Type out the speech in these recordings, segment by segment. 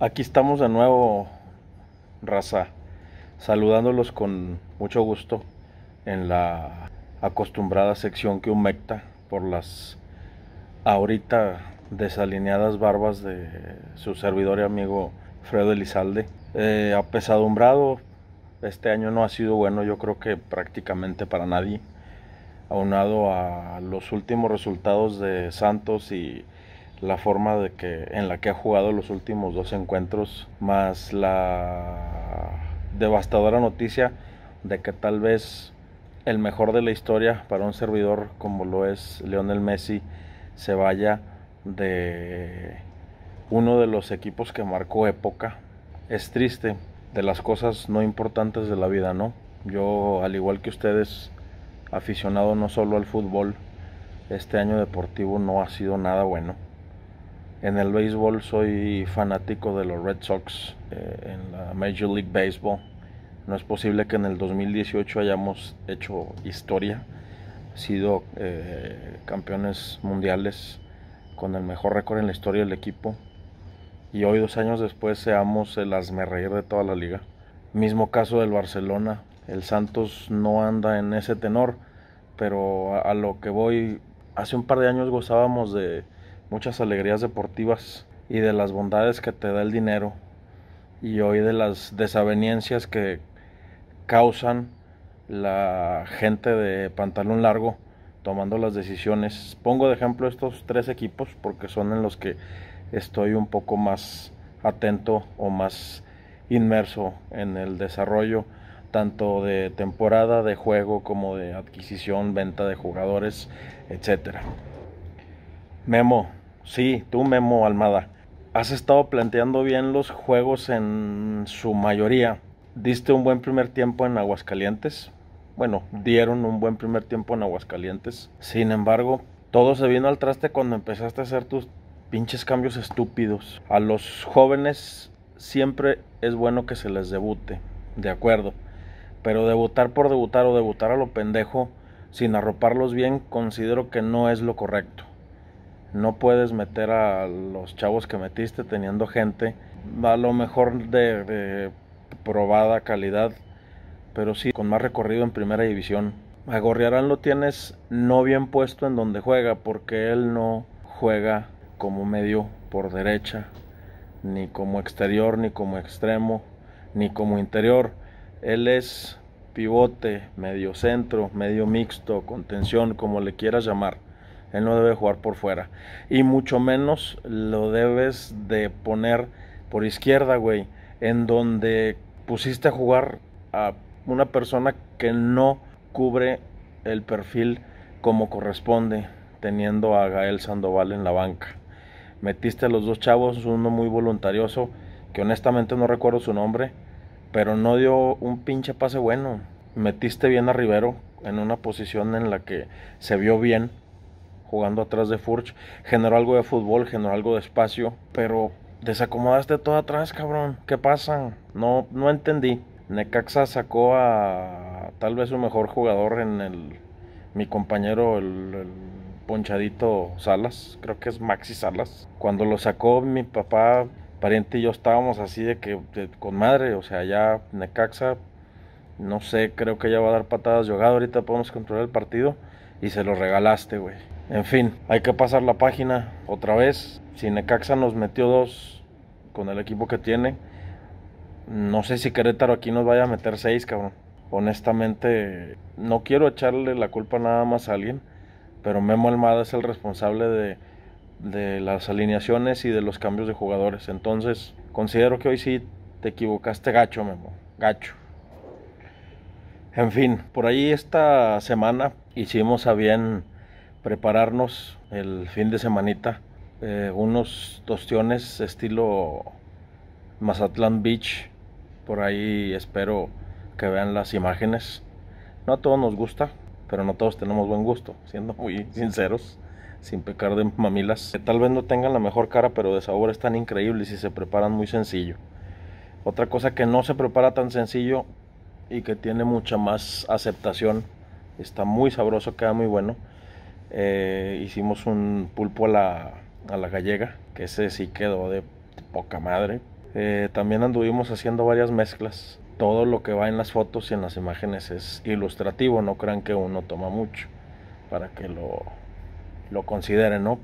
Aquí estamos de nuevo, raza, saludándolos con mucho gusto en la acostumbrada sección que humecta por las ahorita desalineadas barbas de su servidor y amigo Fredo Elizalde. Eh, apesadumbrado, este año no ha sido bueno, yo creo que prácticamente para nadie, aunado a los últimos resultados de Santos y la forma de que en la que ha jugado los últimos dos encuentros más la devastadora noticia de que tal vez el mejor de la historia para un servidor como lo es Lionel Messi se vaya de uno de los equipos que marcó época es triste de las cosas no importantes de la vida no yo al igual que ustedes aficionado no solo al fútbol este año deportivo no ha sido nada bueno en el béisbol soy fanático de los Red Sox eh, en la Major League Baseball. No es posible que en el 2018 hayamos hecho historia, sido eh, campeones mundiales con el mejor récord en la historia del equipo. Y hoy, dos años después, seamos el reír de toda la liga. Mismo caso del Barcelona. El Santos no anda en ese tenor, pero a lo que voy, hace un par de años gozábamos de muchas alegrías deportivas y de las bondades que te da el dinero y hoy de las desavenencias que causan la gente de pantalón largo tomando las decisiones. Pongo de ejemplo estos tres equipos porque son en los que estoy un poco más atento o más inmerso en el desarrollo tanto de temporada de juego como de adquisición, venta de jugadores, etcétera. Memo, Sí, tú Memo Almada. Has estado planteando bien los juegos en su mayoría. Diste un buen primer tiempo en Aguascalientes. Bueno, dieron un buen primer tiempo en Aguascalientes. Sin embargo, todo se vino al traste cuando empezaste a hacer tus pinches cambios estúpidos. A los jóvenes siempre es bueno que se les debute, de acuerdo. Pero debutar por debutar o debutar a lo pendejo sin arroparlos bien considero que no es lo correcto. No puedes meter a los chavos que metiste teniendo gente a lo mejor de, probada calidad, pero sí con más recorrido en primera división. A Gorriarán lo tienes no bien puesto en donde juega, porque él no juega como medio por derecha, ni como exterior, ni como extremo, ni como interior. Él es pivote, medio centro, medio mixto, contención, como le quieras llamar. Él no debe jugar por fuera. Y mucho menos lo debes de poner por izquierda, güey. En donde pusiste a jugar a una persona que no cubre el perfil como corresponde, teniendo a Gael Sandoval en la banca. Metiste a los dos chavos, uno muy voluntarioso, que honestamente no recuerdo su nombre, pero no dio un pinche pase bueno. Metiste bien a Rivero en una posición en la que se vio bien jugando atrás de Furch, generó algo de fútbol, generó algo de espacio, pero desacomodaste todo atrás, cabrón. ¿Qué pasa? No, no entendí. Necaxa sacó a tal vez su mejor jugador en el mi compañero el, ponchadito Salas, creo que es Maxi Salas. Cuando lo sacó mi papá, pariente y yo estábamos así de que con madre, o sea, ya Necaxa no sé, creo que ya va a dar patadas jugado, ahorita podemos controlar el partido y se lo regalaste, güey. En fin, hay que pasar la página otra vez. Si Necaxa nos metió dos con el equipo que tiene, no sé si Querétaro aquí nos vaya a meter seis, cabrón. Honestamente, no quiero echarle la culpa nada más a alguien, pero Memo Almada es el responsable de, las alineaciones y de los cambios de jugadores. Entonces, considero que hoy sí te equivocaste gacho, Memo. Gacho. En fin, por ahí esta semana hicimos a bien prepararnos el fin de semanita eh, unos tostiones estilo Mazatlán Beach. Por ahí espero que vean las imágenes. No a todos nos gusta, pero no todos tenemos buen gusto, siendo muy sinceros, sin pecar de mamilas. que eh, Tal vez no tengan la mejor cara, pero de sabor es tan increíble y se preparan muy sencillo. Otra cosa que no se prepara tan sencillo y que tiene mucha más aceptación, está muy sabroso, queda muy bueno, eh, hicimos un pulpo a la, a la gallega, que ese sí quedó de poca madre. Eh, también anduvimos haciendo varias mezclas. Todo lo que va en las fotos y en las imágenes es ilustrativo, no crean que uno toma mucho para que lo, lo consideren, ¿no?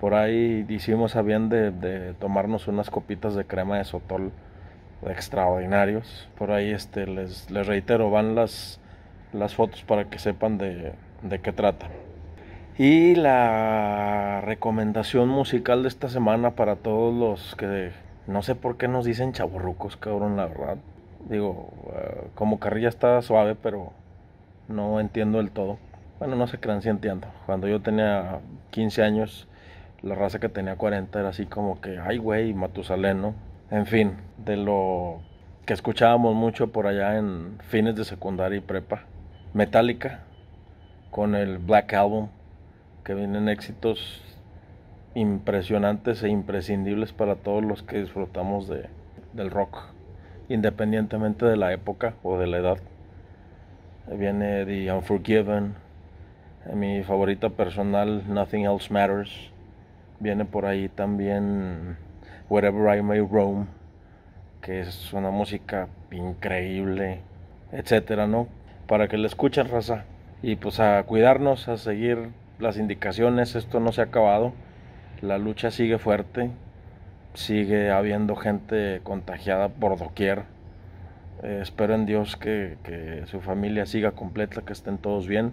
Por ahí hicimos a bien de, de, tomarnos unas copitas de crema de sotol extraordinarios. Por ahí este, les, les reitero, van las, las fotos para que sepan de, de qué trata. Y la recomendación musical de esta semana para todos los que no sé por qué nos dicen chaburrucos, cabrón, la verdad. Digo, eh, como carrilla está suave, pero no entiendo del todo. Bueno, no se crean si entiendo. Cuando yo tenía 15 años, la raza que tenía 40 era así como que, ay, güey, Matusalén, ¿no? En fin, de lo que escuchábamos mucho por allá en fines de secundaria y prepa. Metallica, con el Black Album, que vienen éxitos impresionantes e imprescindibles para todos los que disfrutamos de, del rock, independientemente de la época o de la edad. Viene The Unforgiven, eh, mi favorita personal, Nothing Else Matters. Viene por ahí también Wherever I May Roam, que es una música increíble, etcétera, ¿no? Para que la escuchen, raza. Y pues a cuidarnos, a seguir las indicaciones, esto no se ha acabado, la lucha sigue fuerte, sigue habiendo gente contagiada por doquier. Eh, espero en Dios que, su familia siga completa, que estén todos bien.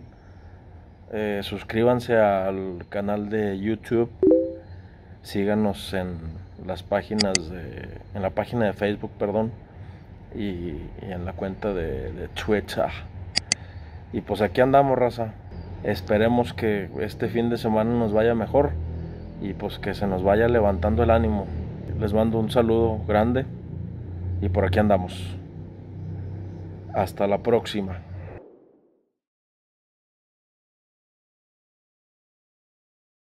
Eh, suscríbanse al canal de YouTube, síganos en las páginas de, en la página de Facebook, perdón, y, en la cuenta de, de Twitter. Ah. Y pues aquí andamos, raza esperemos que este fin de semana nos vaya mejor y pues que se nos vaya levantando el ánimo. Les mando un saludo grande y por aquí andamos. Hasta la próxima.